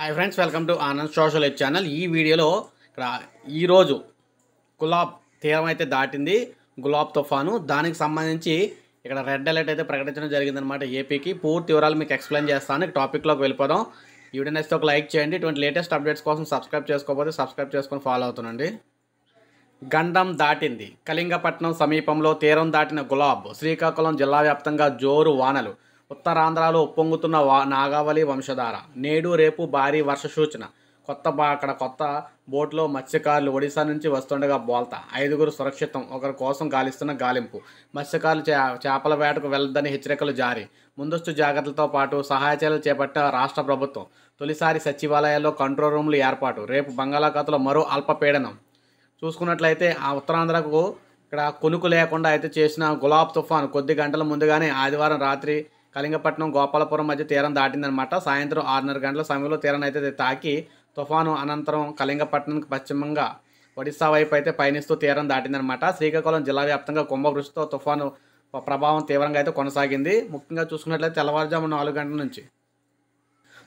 hi friends welcome to Anand social eight channel ఈ వీడియోలో ఇక్కడ ఈరోజు గులాబ్ తీరం అయితే దాటింది గులాబ్ తుఫాను దానికి సంబంధించి ఇక్కడ రెడ్ అలర్ట్ అయితే ప్రకటించడం జరిగిందనమాట ఏపీకి పూర్తి వివరాలు మీకు ఎక్స్ప్లెయిన్ చేస్తాను టాపిక్లోకి వెళ్ళిపోదాం ఈ వీడియో నచ్చితే ఒక లైక్ చేయండి ఇటువంటి లేటెస్ట్ అప్డేట్స్ కోసం సబ్స్క్రైబ్ చేసుకోకపోతే సబ్స్క్రైబ్ చేసుకొని ఫాలో అవుతుండండి గండం దాటింది కళింగపట్నం సమీపంలో తీరం దాటిన గులాబ్ శ్రీకాకుళం జిల్లా వ్యాప్తంగా జోరు వానలు ఉత్తరాంధ్రలో ఉప్పొంగుతున్న వా నాగావళి వంశధార నేడు రేపు భారీ వర్ష సూచన కొత్త అక్కడ కొత్త బోట్లో మత్స్యకారులు ఒడిశా నుంచి వస్తుండగా బోల్తా ఐదుగురు సురక్షితం ఒకరి కోసం గాలిస్తున్న గాలింపు మత్స్యకారులు చేపల వేటకు వెళ్ళొద్దని హెచ్చరికలు జారీ ముందస్తు జాగ్రత్తలతో పాటు సహాయ చర్యలు చేపట్టిన రాష్ట్ర ప్రభుత్వం తొలిసారి సచివాలయాల్లో కంట్రోల్ రూమ్లు ఏర్పాటు రేపు బంగాళాఖాతంలో మరో అల్పపీడనం చూసుకున్నట్లయితే ఆ ఉత్తరాంధ్రకు ఇక్కడ కొనుకు లేకుండా అయితే చేసిన గులాబ్ తుఫాన్ కొద్ది గంటల ముందుగానే ఆదివారం రాత్రి కళింగపట్నం గోపాలపురం మధ్య తీరం దాటిందనమాట సాయంత్రం ఆరున్నర గంటల సమయంలో తీరం అయితే తాకి తుఫాను అనంతరం కళింగపట్నంకి పశ్చిమంగా ఒడిశా వైపు అయితే పయనిస్తూ తీరం దాటిందనమాట శ్రీకాకుళం జిల్లా వ్యాప్తంగా కుంభవృష్టితో తుఫాను ప్రభావం తీవ్రంగా అయితే కొనసాగింది ముఖ్యంగా చూసుకున్నట్లయితే తెల్లవారుజాము నాలుగు గంటల నుంచి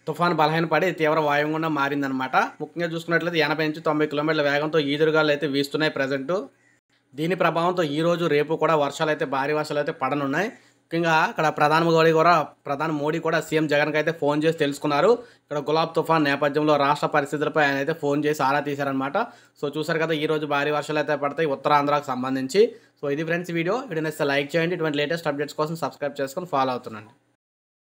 తుఫాను బలహీనపడి తీవ్ర వాయువంగా మారిందనమాట ముఖ్యంగా చూసుకున్నట్లయితే ఎనభై నుంచి తొంభై కిలోమీటర్ల వేగంతో ఈదురుగాలు అయితే వీస్తున్నాయి ప్రజెంటు దీని ప్రభావంతో ఈరోజు రేపు కూడా వర్షాలు అయితే భారీ వర్షాలు అయితే పడనున్నాయి ముఖ్యంగా అక్కడ ప్రధాన మోడీ కూడా ప్రధాని మోడీ కూడా సీఎం జగన్ అయితే ఫోన్ చేసి తెలుసుకున్నారు ఇక్కడ గులాబ్ తుఫాన్ నేపథ్యంలో రాష్ట్ర పరిస్థితులపై ఆయన అయితే ఫోన్ చేసి ఆరా తీశారనమాట సో చూసారు కదా ఈ రోజు భారీ వర్షాలు అయితే పడతాయి ఉత్తరాంధ్రకు సంబంధించి సో ఇది ఫ్రెండ్స్ వీడియో వీడియో లైక్ చేయండి ఇటువంటి లేటెస్ట్ అప్డేట్స్ కోసం సబ్స్క్రైబ్ చేసుకొని ఫాలో అవుతుండండి